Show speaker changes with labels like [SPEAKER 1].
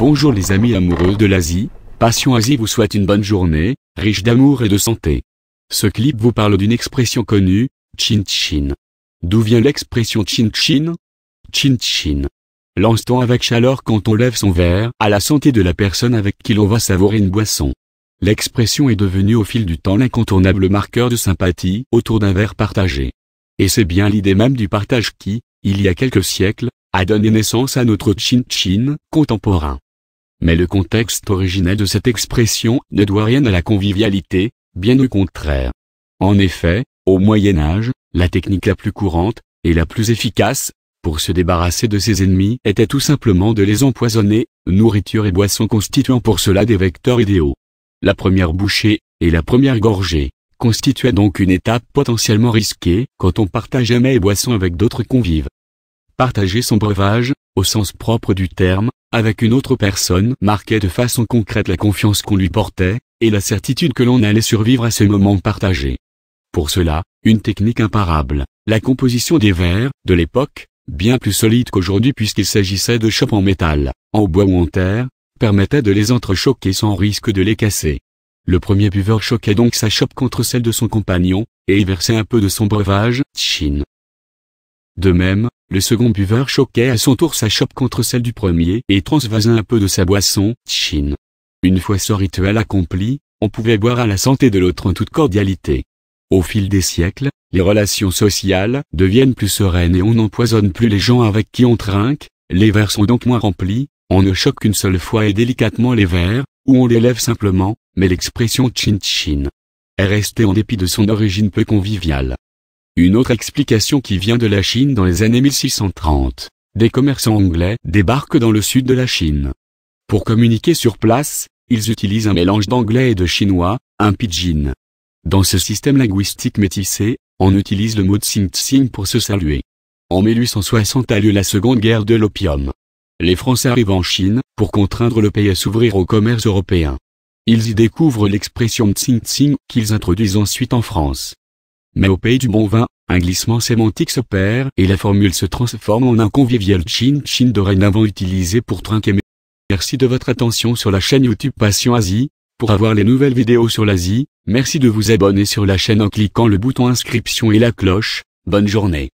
[SPEAKER 1] Bonjour les amis amoureux de l'Asie, Passion Asie vous souhaite une bonne journée, riche d'amour et de santé. Ce clip vous parle d'une expression connue, chin chin. D'où vient l'expression chin chin Chin chin. lance avec chaleur quand on lève son verre à la santé de la personne avec qui l'on va savourer une boisson. L'expression est devenue au fil du temps l'incontournable marqueur de sympathie autour d'un verre partagé. Et c'est bien l'idée même du partage qui, il y a quelques siècles, a donné naissance à notre chin-chin contemporain. Mais le contexte originel de cette expression ne doit rien à la convivialité, bien au contraire. En effet, au Moyen Âge, la technique la plus courante, et la plus efficace, pour se débarrasser de ses ennemis était tout simplement de les empoisonner, nourriture et boissons constituant pour cela des vecteurs idéaux. La première bouchée, et la première gorgée, constituaient donc une étape potentiellement risquée quand on partageait mets et boissons avec d'autres convives partager son breuvage, au sens propre du terme, avec une autre personne marquait de façon concrète la confiance qu'on lui portait, et la certitude que l'on allait survivre à ce moment partagé. Pour cela, une technique imparable, la composition des verres, de l'époque, bien plus solide qu'aujourd'hui puisqu'il s'agissait de chopes en métal, en bois ou en terre, permettait de les entrechoquer sans risque de les casser. Le premier buveur choquait donc sa chope contre celle de son compagnon, et y versait un peu de son breuvage, chine. De même, le second buveur choquait à son tour sa chope contre celle du premier et transvasa un peu de sa boisson, chine. Une fois ce rituel accompli, on pouvait boire à la santé de l'autre en toute cordialité. Au fil des siècles, les relations sociales deviennent plus sereines et on n'empoisonne plus les gens avec qui on trinque, les verres sont donc moins remplis, on ne choque qu'une seule fois et délicatement les verres, ou on les lève simplement, mais l'expression chin chin est restée en dépit de son origine peu conviviale. Une autre explication qui vient de la Chine dans les années 1630. Des commerçants anglais débarquent dans le sud de la Chine. Pour communiquer sur place, ils utilisent un mélange d'anglais et de chinois, un pidgin. Dans ce système linguistique métissé, on utilise le mot tsing-tsing pour se saluer. En 1860 a lieu la seconde guerre de l'opium. Les Français arrivent en Chine, pour contraindre le pays à s'ouvrir au commerce européen. Ils y découvrent l'expression tsing-tsing qu'ils introduisent ensuite en France. Mais au pays du bon vin, un glissement sémantique s'opère et la formule se transforme en un convivial chin-chin dorénavant utilisé pour trinquer. Merci de votre attention sur la chaîne YouTube Passion Asie. Pour avoir les nouvelles vidéos sur l'Asie, merci de vous abonner sur la chaîne en cliquant le bouton inscription et la cloche. Bonne journée.